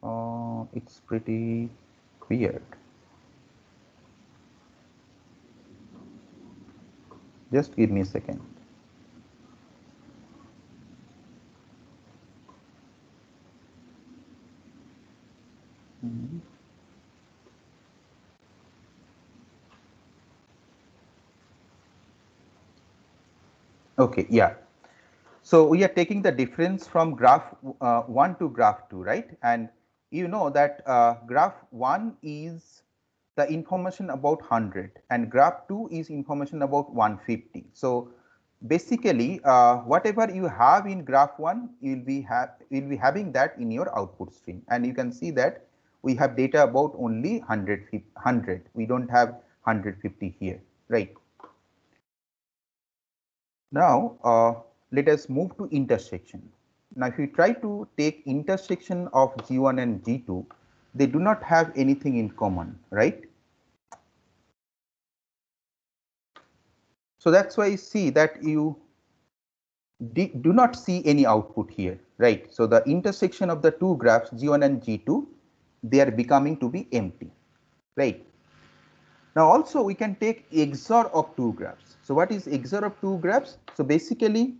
Oh, it's pretty appeared. Just give me a second. Mm-hmm. Okay, yeah. So we are taking the difference from graph uh, 1 to graph 2, right? And you know that uh, graph 1 is the information about 100 and graph 2 is information about 150. So basically uh, whatever you have in graph 1 you will be have you'll be having that in your output stream and you can see that we have data about only 100 100 we don't have 150 here right now uh, let us move to intersection now, if you try to take intersection of G1 and G2, they do not have anything in common, right? So that's why you see that you do not see any output here, right? So the intersection of the two graphs G1 and G2, they are becoming to be empty, right? Now also we can take XOR of two graphs. So what is XOR of two graphs? So basically,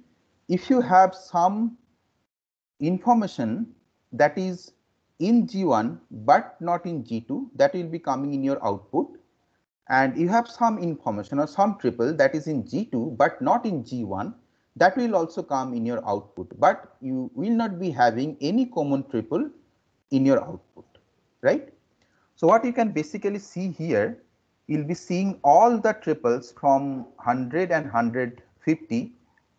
if you have some information that is in G1 but not in G2 that will be coming in your output and you have some information or some triple that is in G2 but not in G1 that will also come in your output but you will not be having any common triple in your output right. So what you can basically see here you'll be seeing all the triples from 100 and 150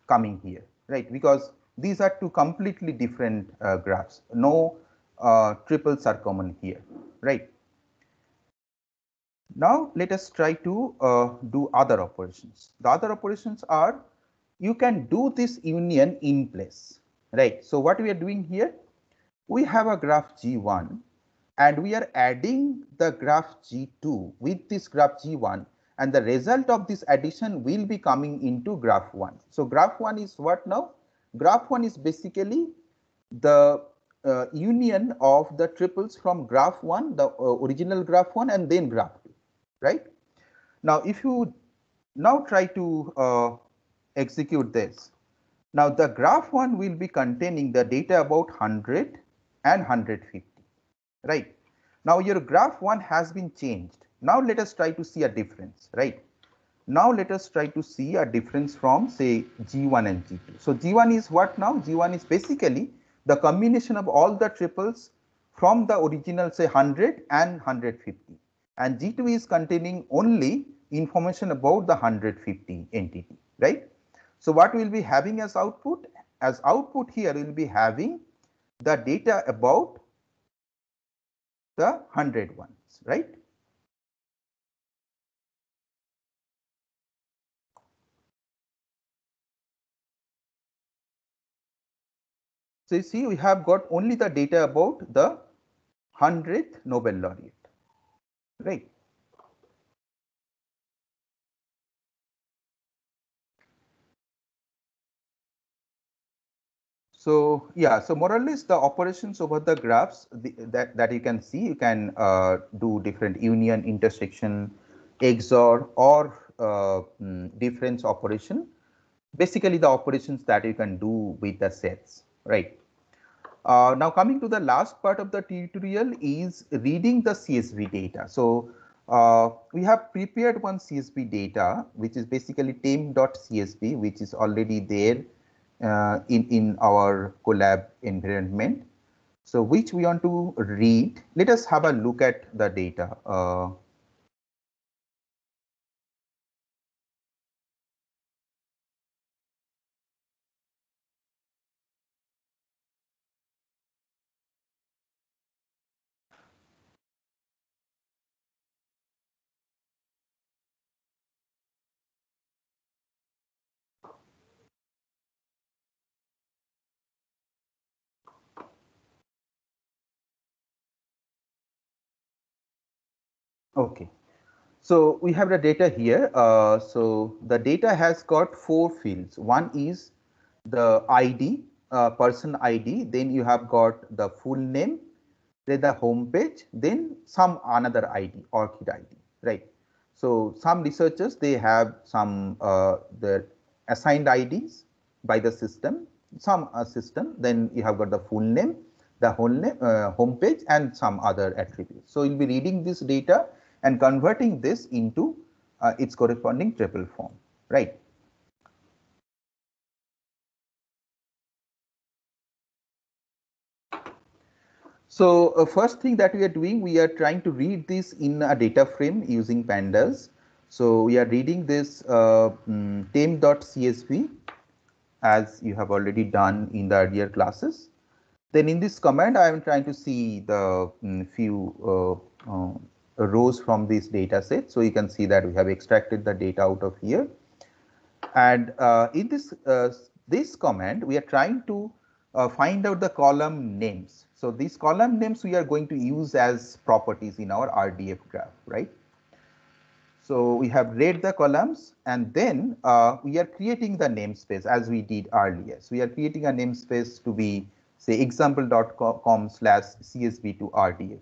coming here right because these are two completely different uh, graphs. No uh, triples are common here, right? Now let us try to uh, do other operations. The other operations are you can do this union in place, right? So what we are doing here, we have a graph G1 and we are adding the graph G2 with this graph G1 and the result of this addition will be coming into graph 1. So graph 1 is what now? Graph 1 is basically the uh, union of the triples from graph 1, the uh, original graph 1 and then graph 2, right? Now if you now try to uh, execute this, now the graph 1 will be containing the data about 100 and 150, right? Now your graph 1 has been changed. Now let us try to see a difference, right? Now let us try to see a difference from say G1 and G2. So G1 is what now? G1 is basically the combination of all the triples from the original say 100 and 150 and G2 is containing only information about the 150 entity, right? So what we'll be having as output? As output here we'll be having the data about the 100 ones, right? So you see, we have got only the data about the 100th Nobel laureate, right? So yeah, so more or less the operations over the graphs the, that, that you can see, you can uh, do different union, intersection, XOR or uh, mm, difference operation. Basically the operations that you can do with the sets, right? Uh, now coming to the last part of the tutorial is reading the CSV data. So uh, we have prepared one CSV data, which is basically tame.csv, which is already there uh, in, in our collab environment. So which we want to read. Let us have a look at the data. Uh, Okay. So we have the data here. Uh, so the data has got four fields. One is the ID, uh, person ID. Then you have got the full name, then the home page, then some another ID, ORCID ID, right? So some researchers, they have some uh, the assigned IDs by the system, some uh, system. Then you have got the full name, the whole name, uh, home page, and some other attributes. So you'll be reading this data and converting this into uh, its corresponding triple form, right? So uh, first thing that we are doing, we are trying to read this in a data frame using pandas. So we are reading this uh, mm, tame.csv as you have already done in the earlier classes. Then in this command, I am trying to see the um, few uh, uh rows from this data set. So you can see that we have extracted the data out of here. And uh, in this, uh, this command, we are trying to uh, find out the column names. So these column names we are going to use as properties in our RDF graph, right? So we have read the columns and then uh, we are creating the namespace as we did earlier. So we are creating a namespace to be say example.com slash CSV to RDF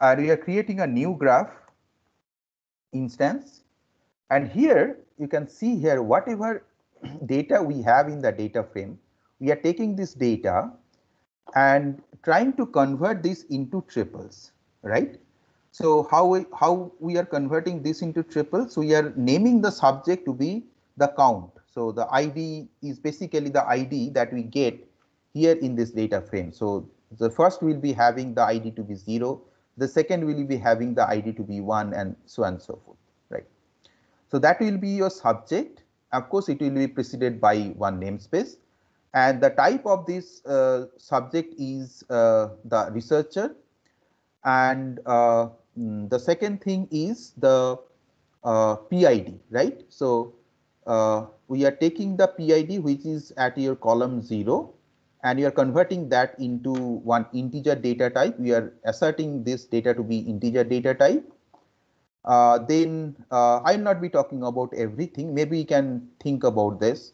and we are creating a new graph instance. And here you can see here whatever (clears throat) data we have in the data frame, we are taking this data and trying to convert this into triples, right? So how we, how we are converting this into triples, we are naming the subject to be the count. So the ID is basically the ID that we get here in this data frame. So the first we'll be having the ID to be 0, the second will be having the ID to be 1 and so on and so forth, right? So that will be your subject. Of course, it will be preceded by one namespace. And the type of this uh, subject is uh, the researcher. And uh, mm, the second thing is the uh, PID, right? So uh, we are taking the PID, which is at your column 0 and you are converting that into one integer data type. We are asserting this data to be integer data type. Uh, then uh, I'll not be talking about everything. Maybe you can think about this,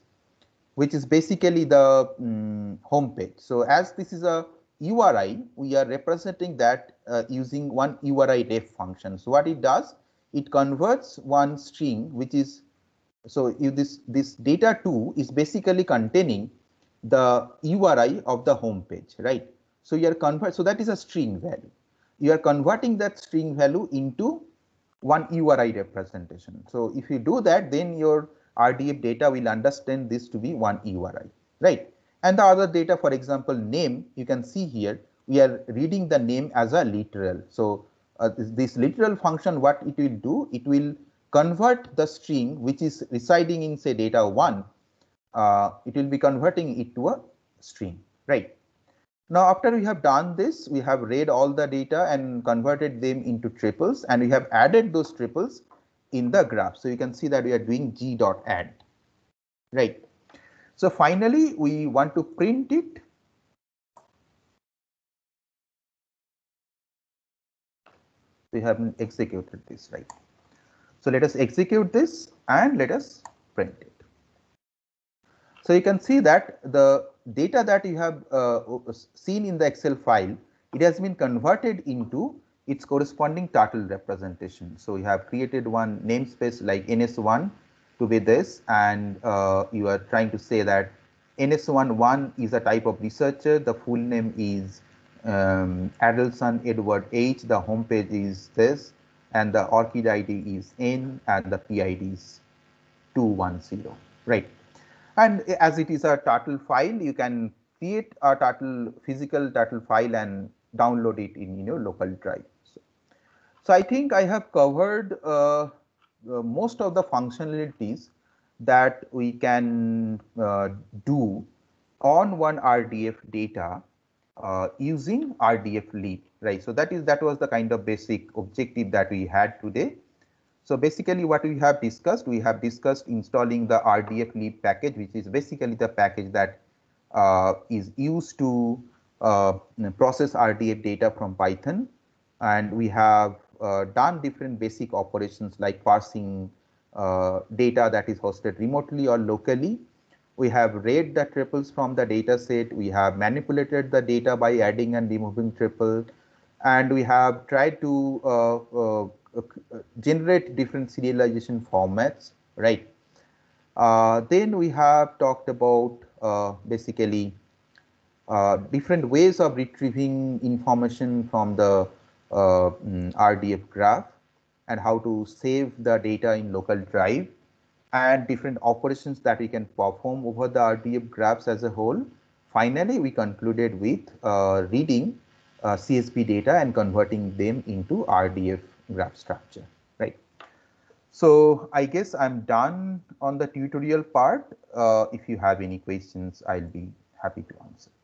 which is basically the um, home page. So as this is a URI, we are representing that uh, using one URI def function. So what it does, it converts one string, which is so if this this data two is basically containing the URI of the home page, right? So you are convert. So that is a string value. You are converting that string value into one URI representation. So if you do that, then your RDF data will understand this to be one URI, right? And the other data, for example, name, you can see here, we are reading the name as a literal. So uh, this, this literal function, what it will do, it will convert the string which is residing in say data 1 uh, it will be converting it to a stream, right? Now, after we have done this, we have read all the data and converted them into triples and we have added those triples in the graph. So you can see that we are doing g dot add, right? So finally, we want to print it. We have executed this, right? So let us execute this and let us print it. So you can see that the data that you have uh, seen in the Excel file, it has been converted into its corresponding turtle representation. So you have created one namespace like NS1 to be this and uh, you are trying to say that NS11 is a type of researcher. The full name is um, Adelson Edward H. The homepage is this and the ORCID ID is N and the PID is 210, right? And as it is a turtle file, you can create a turtle physical turtle file and download it in, in your local drive. So, so I think I have covered uh, uh, most of the functionalities that we can uh, do on one RDF data uh, using RDF lib, right? So that is that was the kind of basic objective that we had today. So basically what we have discussed, we have discussed installing the RDF lib package, which is basically the package that uh, is used to uh, process RDF data from Python. And we have uh, done different basic operations like parsing uh, data that is hosted remotely or locally. We have read the triples from the data set. We have manipulated the data by adding and removing triple. And we have tried to uh, uh, uh, generate different serialization formats, right? Uh, then we have talked about uh, basically different ways of retrieving information from the mm, RDF graph and how to save the data in local drive and different operations that we can perform over the RDF graphs as a whole. Finally, we concluded with uh, reading uh, data and converting them into RDF graph structure, right? So I guess I'm done on the tutorial part. Uh, if you have any questions, I'll be happy to answer.